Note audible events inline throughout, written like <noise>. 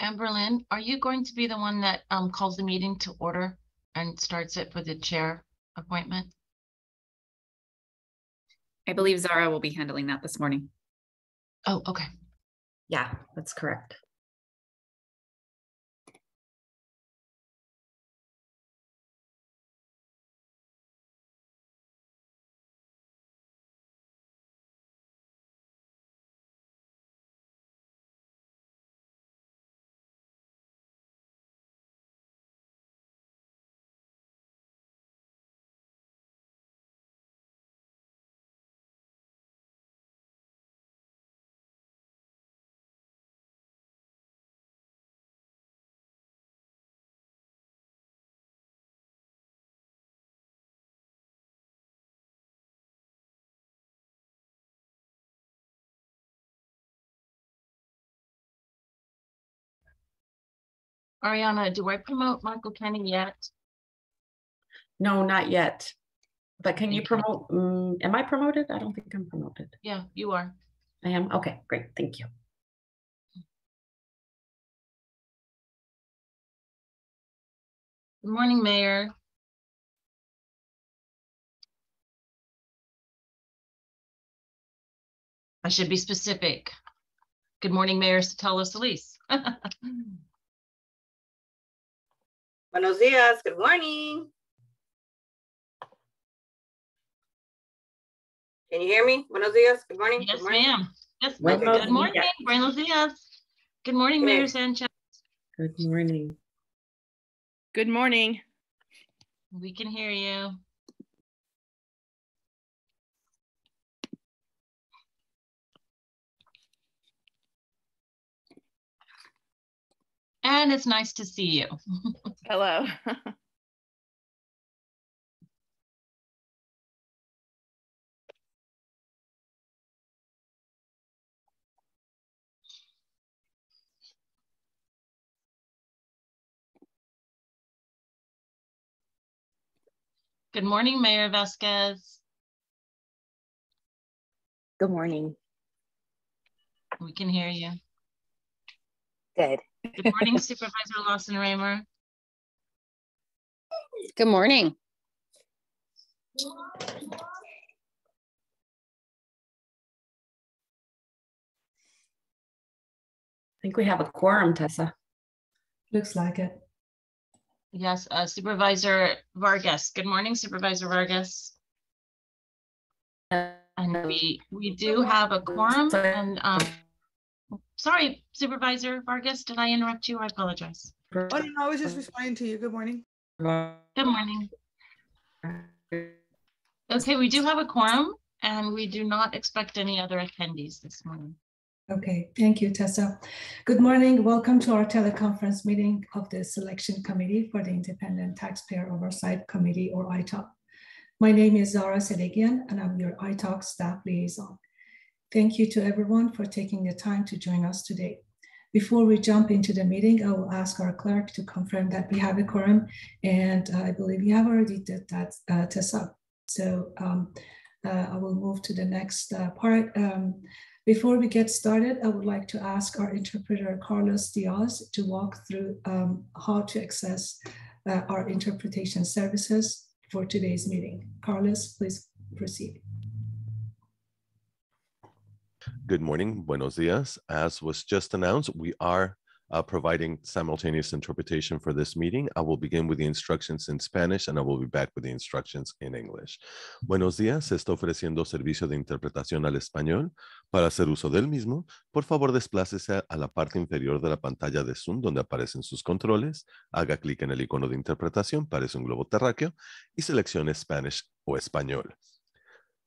Amberlynn, are you going to be the one that um, calls the meeting to order and starts it for the chair appointment? I believe Zara will be handling that this morning. Oh, okay. Yeah, that's correct. Ariana, do I promote Michael Kenny yet? No, not yet. But can you promote? Um, am I promoted? I don't think I'm promoted. Yeah, you are. I am. Okay, great. Thank you. Good morning, Mayor. I should be specific. Good morning, Mayor Satella Solis. <laughs> Buenos dias. Good morning. Can you hear me? Buenos dias. Good morning. Yes, ma'am. Yes, Good morning. Buenos dias. Good morning, Good. Mayor Sanchez. Good morning. Good morning. We can hear you. and it's nice to see you. <laughs> Hello. Good morning, Mayor Vasquez. Good morning. We can hear you. Good. Good morning, Supervisor Lawson Raymer. Good morning. I think we have a quorum, Tessa. Looks like it. Yes, uh, Supervisor Vargas. Good morning, Supervisor Vargas. And uh, we, we do have a quorum and um, sorry, Supervisor Vargas, did I interrupt you? I apologize. Oh, no, I was just responding to you. Good morning. Good morning. Okay, we do have a quorum and we do not expect any other attendees this morning. Okay, thank you, Tessa. Good morning. Welcome to our teleconference meeting of the Selection Committee for the Independent Taxpayer Oversight Committee, or ITOC. My name is Zara Sedegian, and I'm your ITOC staff liaison. Thank you to everyone for taking the time to join us today. Before we jump into the meeting, I will ask our clerk to confirm that we have a quorum, and uh, I believe you have already did that, uh, Tessa. So um, uh, I will move to the next uh, part. Um, before we get started, I would like to ask our interpreter, Carlos Diaz, to walk through um, how to access uh, our interpretation services for today's meeting. Carlos, please proceed. Good morning, buenos días, As was just announced, we are uh, providing simultaneous interpretation for this meeting. I will begin with the instructions in Spanish and I will be back with the instructions in English. Buenos días, se está ofreciendo servicio de interpretación al español. Para hacer uso del mismo, por favor desplácese a la parte inferior de la pantalla de Zoom donde aparecen sus controles, haga clic en el icono de interpretación, parece un globo terráqueo, y seleccione Spanish o español.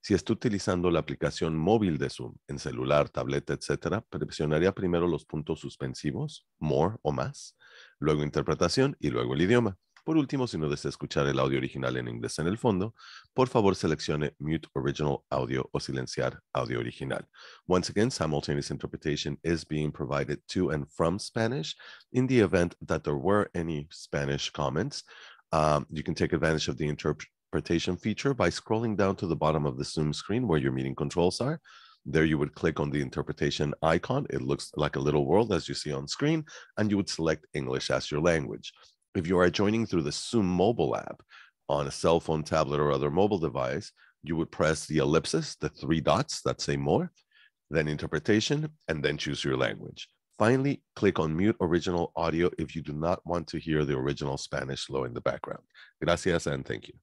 Si está utilizando la aplicación móvil de Zoom en celular, tableta, etc., presionaría primero los puntos suspensivos, more o más, luego interpretación y luego el idioma. Por último, si no desea escuchar el audio original en inglés en el fondo, por favor seleccione Mute Original Audio o silenciar audio original. Once again, simultaneous interpretation is being provided to and from Spanish. In the event that there were any Spanish comments, um, you can take advantage of the interpretation interpretation feature by scrolling down to the bottom of the Zoom screen where your meeting controls are. There you would click on the interpretation icon. It looks like a little world as you see on screen, and you would select English as your language. If you are joining through the Zoom mobile app on a cell phone, tablet, or other mobile device, you would press the ellipsis, the three dots that say more, then interpretation, and then choose your language. Finally, click on mute original audio if you do not want to hear the original Spanish low in the background. Gracias and thank you.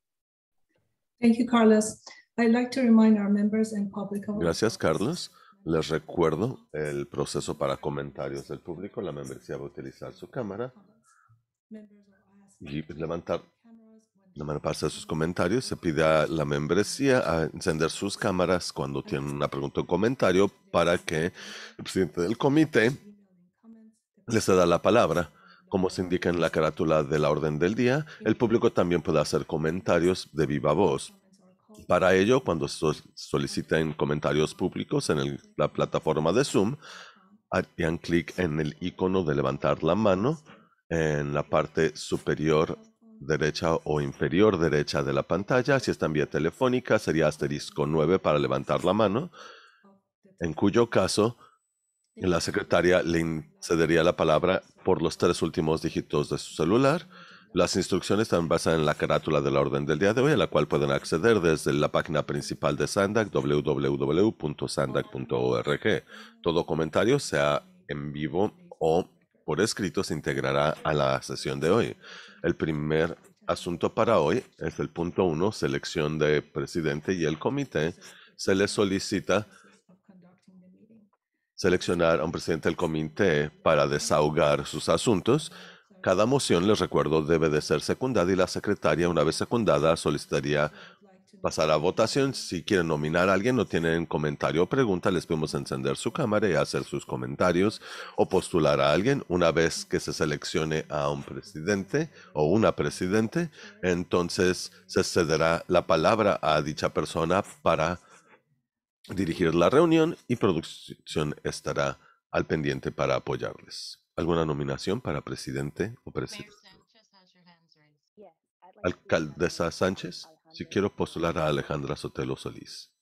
Gracias, Carlos. Les recuerdo el proceso para comentarios del público. La membresía va a utilizar su cámara y levantar la mano para hacer sus comentarios. Se pide a la membresía a encender sus cámaras cuando tienen una pregunta o comentario para que el presidente del comité les dé la palabra. Como se indica en la carátula de la orden del día, el público también puede hacer comentarios de viva voz. Para ello, cuando soliciten comentarios públicos en la plataforma de Zoom, hagan clic en el icono de levantar la mano en la parte superior derecha o inferior derecha de la pantalla. Si está en vía telefónica, sería asterisco 9 para levantar la mano, en cuyo caso la secretaria le cedería la palabra por los tres últimos dígitos de su celular. Las instrucciones están basadas en la carátula de la orden del día de hoy, a la cual pueden acceder desde la página principal de Sandag, www.sandag.org. Todo comentario, sea en vivo o por escrito, se integrará a la sesión de hoy. El primer asunto para hoy es el punto 1, selección de presidente y el comité. Se le solicita seleccionar a un presidente del comité para desahogar sus asuntos. Cada moción, les recuerdo, debe de ser secundada y la secretaria, una vez secundada, solicitaría pasar a votación. Si quieren nominar a alguien, no tienen comentario o pregunta, les podemos encender su cámara y hacer sus comentarios o postular a alguien. Una vez que se seleccione a un presidente o una presidente, entonces se cederá la palabra a dicha persona para dirigir la reunión y producción estará al pendiente para apoyarles. ¿Alguna nominación para presidente o presidente? Alcaldesa Sánchez, si quiero postular a Alejandra Sotelo Solís.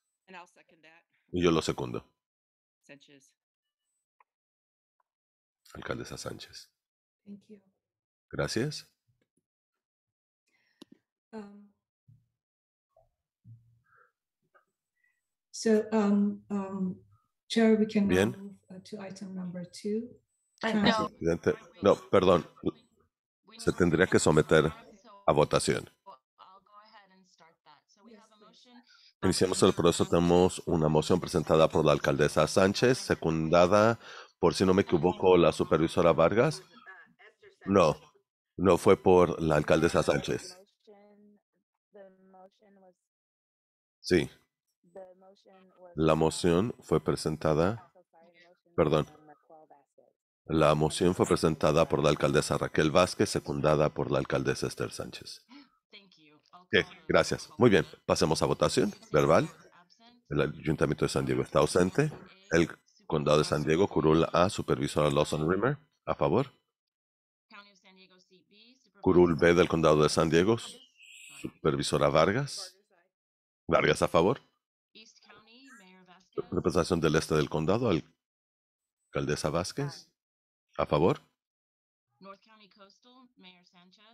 Y yo lo segundo. Alcaldesa Sánchez. Gracias. Um, Um, um, Bien. Uh, ah, no. no, perdón. Se tendría que someter a votación. Iniciamos el proceso. Tenemos una moción presentada por la alcaldesa Sánchez, secundada por, si no me equivoco, la supervisora Vargas. No, no fue por la alcaldesa Sánchez. Sí. La moción fue presentada, perdón, la moción fue presentada por la alcaldesa Raquel Vázquez, secundada por la alcaldesa Esther Sánchez. gracias. Muy bien, pasemos a votación verbal. El ayuntamiento de San Diego está ausente. El condado de San Diego, Curul A, supervisora Lawson Rimmer, a favor. Curul B del condado de San Diego, supervisora Vargas. Vargas a favor. Representación del este del condado, alcaldesa Vázquez. A favor.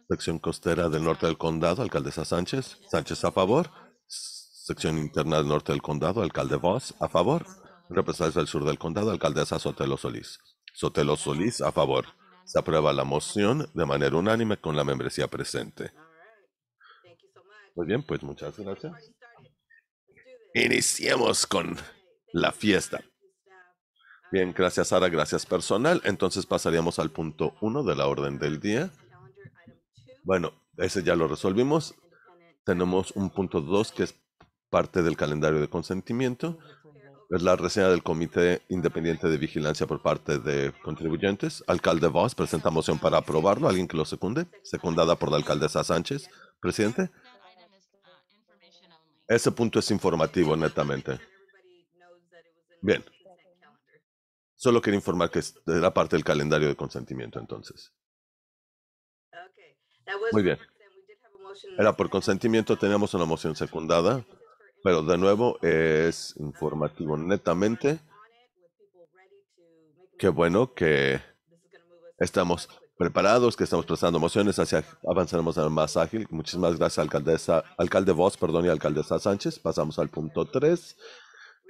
Sección costera del norte del condado, alcaldesa Sánchez. Sánchez a favor. Sección interna del norte del condado, alcalde Voss a favor. Representación del sur del condado, alcaldesa Sotelo Solís. Sotelo Solís a favor. Se aprueba la moción de manera unánime con la membresía presente. Muy bien, pues muchas gracias. Iniciemos con la fiesta. Bien, gracias Sara, gracias personal. Entonces pasaríamos al punto 1 de la orden del día. Bueno, ese ya lo resolvimos. Tenemos un punto 2 que es parte del calendario de consentimiento. Es la reseña del Comité Independiente de Vigilancia por parte de contribuyentes. Alcalde Voss presenta moción para aprobarlo. ¿Alguien que lo secunde? Secundada por la alcaldesa Sánchez. Presidente. Ese punto es informativo, netamente. Bien. Solo quería informar que la parte del calendario de consentimiento entonces. Muy bien. Era por consentimiento, teníamos una moción secundada, pero de nuevo es informativo netamente. Qué bueno que estamos preparados, que estamos prestando mociones hacia avanzaremos más ágil. Muchísimas gracias, alcaldesa, alcalde voz, perdón, y alcaldesa Sánchez. Pasamos al punto 3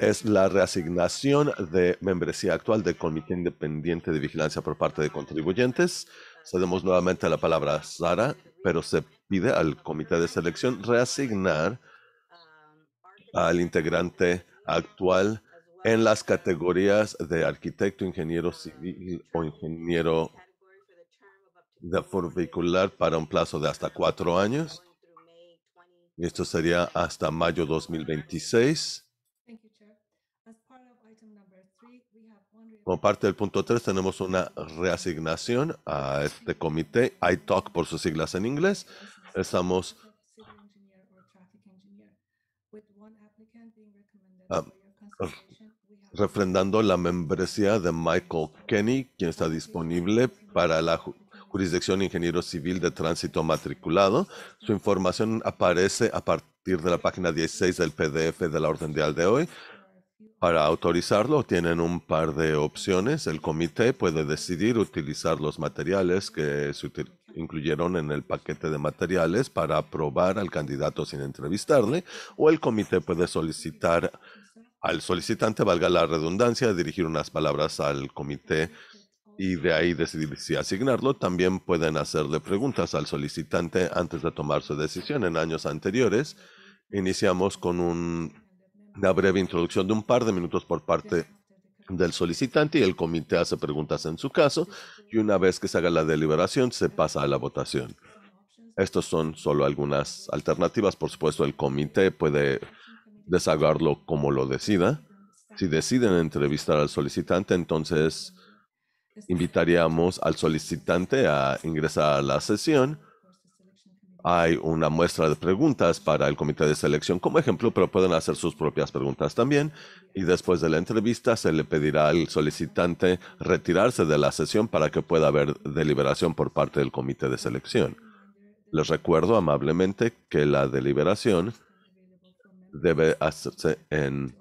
es la reasignación de membresía actual del Comité Independiente de Vigilancia por parte de contribuyentes. Cedemos nuevamente la palabra a Sara, pero se pide al Comité de Selección reasignar al integrante actual en las categorías de arquitecto, ingeniero civil o ingeniero de vehicular para un plazo de hasta cuatro años. Esto sería hasta mayo 2026. Como parte del punto 3 tenemos una reasignación a este comité, ITOC por sus siglas en inglés. Estamos ah, refrendando la membresía de Michael Kenny, quien está disponible para la jurisdicción ingeniero civil de tránsito matriculado. Su información aparece a partir de la página 16 del PDF de la orden dial de hoy. Para autorizarlo tienen un par de opciones. El comité puede decidir utilizar los materiales que se incluyeron en el paquete de materiales para aprobar al candidato sin entrevistarle o el comité puede solicitar al solicitante, valga la redundancia, dirigir unas palabras al comité y de ahí decidir si asignarlo. También pueden hacerle preguntas al solicitante antes de tomar su decisión. En años anteriores iniciamos con un la breve introducción de un par de minutos por parte del solicitante y el comité hace preguntas en su caso y una vez que se haga la deliberación se pasa a la votación. Estos son solo algunas alternativas. Por supuesto, el comité puede deshagarlo como lo decida. Si deciden entrevistar al solicitante, entonces invitaríamos al solicitante a ingresar a la sesión hay una muestra de preguntas para el comité de selección como ejemplo, pero pueden hacer sus propias preguntas también. Y después de la entrevista se le pedirá al solicitante retirarse de la sesión para que pueda haber deliberación por parte del comité de selección. Les recuerdo amablemente que la deliberación debe hacerse en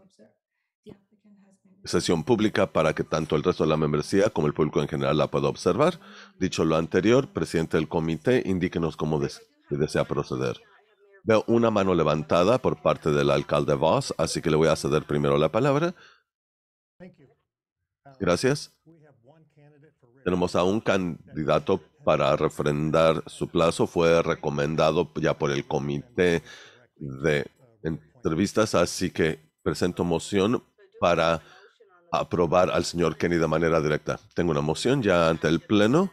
sesión pública para que tanto el resto de la membresía como el público en general la pueda observar. Dicho lo anterior, presidente del comité, indíquenos cómo desea y desea proceder. Veo una mano levantada por parte del alcalde Voss, así que le voy a ceder primero la palabra. Gracias. Tenemos a un candidato para refrendar su plazo. Fue recomendado ya por el comité de entrevistas, así que presento moción para aprobar al señor Kenny de manera directa. Tengo una moción ya ante el Pleno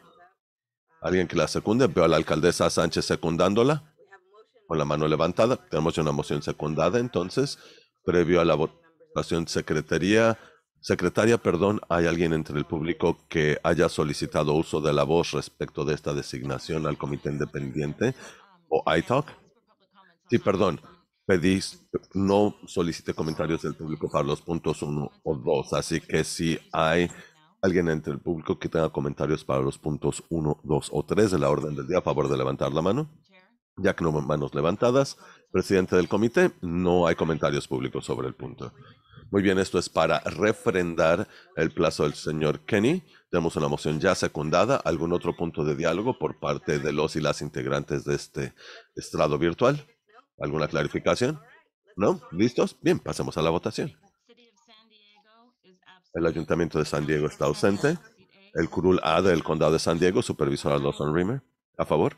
alguien que la secunde. Veo a la alcaldesa Sánchez secundándola con la mano levantada. Tenemos una moción secundada entonces. Previo a la votación secretaría, secretaria, perdón, ¿hay alguien entre el público que haya solicitado uso de la voz respecto de esta designación al Comité Independiente o ITOC. Sí, perdón. Pedís, no solicite comentarios del público para los puntos uno o dos. así que si hay alguien entre el público que tenga comentarios para los puntos 1, 2 o 3 de la orden del día a favor de levantar la mano. Ya que no manos levantadas, presidente del comité, no hay comentarios públicos sobre el punto. Muy bien, esto es para refrendar el plazo del señor Kenny. Tenemos una moción ya secundada. ¿Algún otro punto de diálogo por parte de los y las integrantes de este estrado virtual? ¿Alguna clarificación? ¿No? ¿Listos? Bien, pasemos a la votación. El Ayuntamiento de San Diego está ausente. El Curul A del Condado de San Diego supervisora Lawson Reamer. A favor.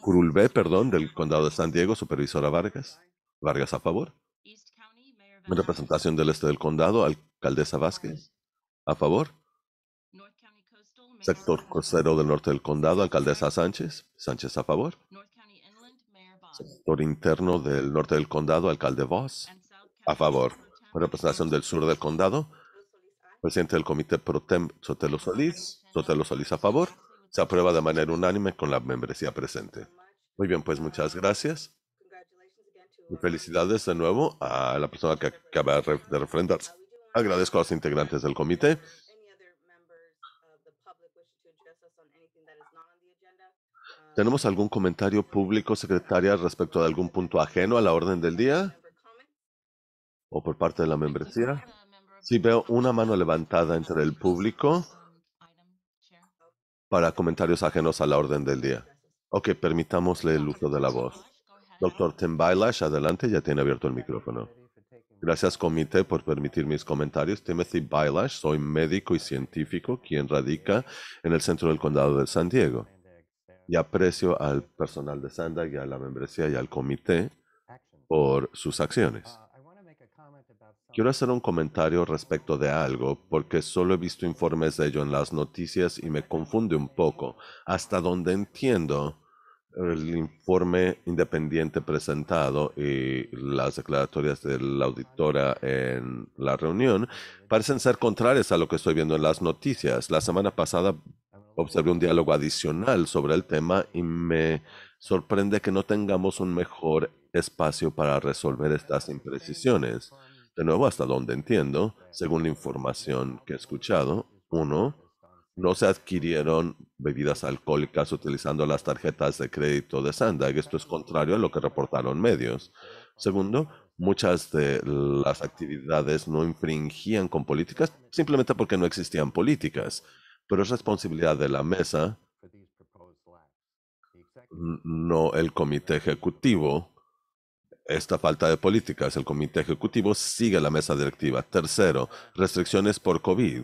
Curul, B, perdón, del Condado de San Diego supervisora Vargas. Vargas a favor. representación del este del condado, alcaldesa Vázquez. A favor. Sector costero del norte del condado, alcaldesa Sánchez. Sánchez a favor. Sector interno del norte del condado, alcalde Voss. A favor representación del sur del condado, presidente del comité Pro Sotelo Solís, Sotelo Solís a favor, se aprueba de manera unánime con la membresía presente. Muy bien, pues muchas gracias. Y felicidades de nuevo a la persona que acaba de refrendarse. Agradezco a los integrantes del comité. ¿Tenemos algún comentario público, secretaria, respecto de algún punto ajeno a la orden del día? o por parte de la membresía. Si sí, veo una mano levantada entre el público para comentarios ajenos a la orden del día. Ok, permitámosle el uso de la voz. Doctor Tim Bailash, adelante, ya tiene abierto el micrófono. Gracias, comité, por permitir mis comentarios. Timothy Bailash, soy médico y científico, quien radica en el centro del condado de San Diego. Y aprecio al personal de Sandag y a la membresía y al comité por sus acciones. Quiero hacer un comentario respecto de algo, porque solo he visto informes de ello en las noticias y me confunde un poco. Hasta donde entiendo, el informe independiente presentado y las declaratorias de la auditora en la reunión parecen ser contrarias a lo que estoy viendo en las noticias. La semana pasada observé un diálogo adicional sobre el tema y me sorprende que no tengamos un mejor espacio para resolver estas imprecisiones. De nuevo, hasta donde entiendo, según la información que he escuchado, uno, no se adquirieron bebidas alcohólicas utilizando las tarjetas de crédito de Sandag. Esto es contrario a lo que reportaron medios. Segundo, muchas de las actividades no infringían con políticas simplemente porque no existían políticas. Pero es responsabilidad de la mesa, no el comité ejecutivo, esta falta de políticas, el comité ejecutivo sigue la mesa directiva. Tercero, restricciones por COVID.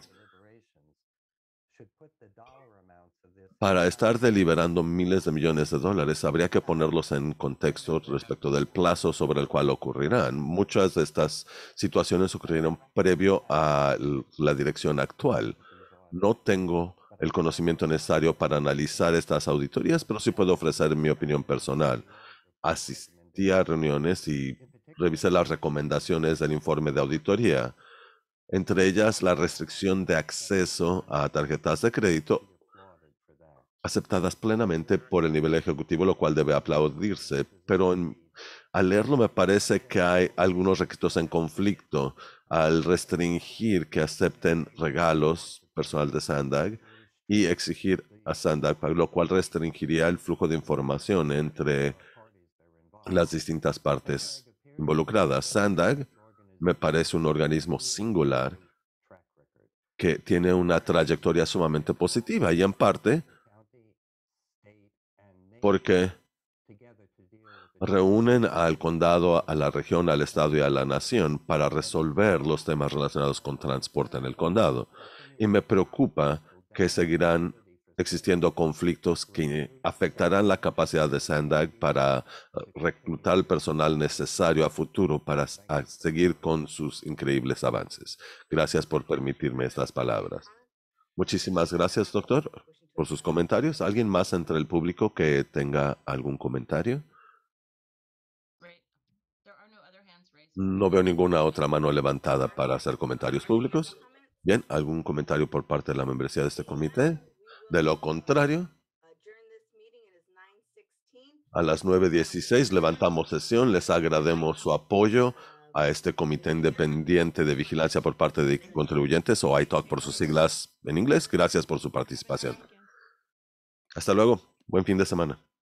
Para estar deliberando miles de millones de dólares, habría que ponerlos en contexto respecto del plazo sobre el cual ocurrirán. Muchas de estas situaciones ocurrieron previo a la dirección actual. No tengo el conocimiento necesario para analizar estas auditorías, pero sí puedo ofrecer mi opinión personal reuniones y revisé las recomendaciones del informe de auditoría, entre ellas la restricción de acceso a tarjetas de crédito aceptadas plenamente por el nivel ejecutivo, lo cual debe aplaudirse. Pero al leerlo me parece que hay algunos requisitos en conflicto al restringir que acepten regalos personal de Sandag y exigir a Sandag, lo cual restringiría el flujo de información entre las distintas partes involucradas. Sandag me parece un organismo singular que tiene una trayectoria sumamente positiva y en parte porque reúnen al condado, a la región, al estado y a la nación para resolver los temas relacionados con transporte en el condado. Y me preocupa que seguirán existiendo conflictos que afectarán la capacidad de Sandag para ah, reclutar el personal necesario a futuro para seguir con sus increíbles avances. Gracias por permitirme estas palabras. Muchísimas gracias, doctor, por sus comentarios. ¿Alguien más entre el público que tenga algún comentario? No veo ninguna otra mano levantada para hacer comentarios públicos. Bien, ¿algún comentario por parte de la membresía de este comité? De lo contrario, uh, a las 9.16 levantamos sesión. Les agradecemos su apoyo a um, este Comité Independiente de Vigilancia por parte de contribuyentes o ITOC por sus siglas en inglés. Gracias por su participación. Hasta luego. Buen fin de semana.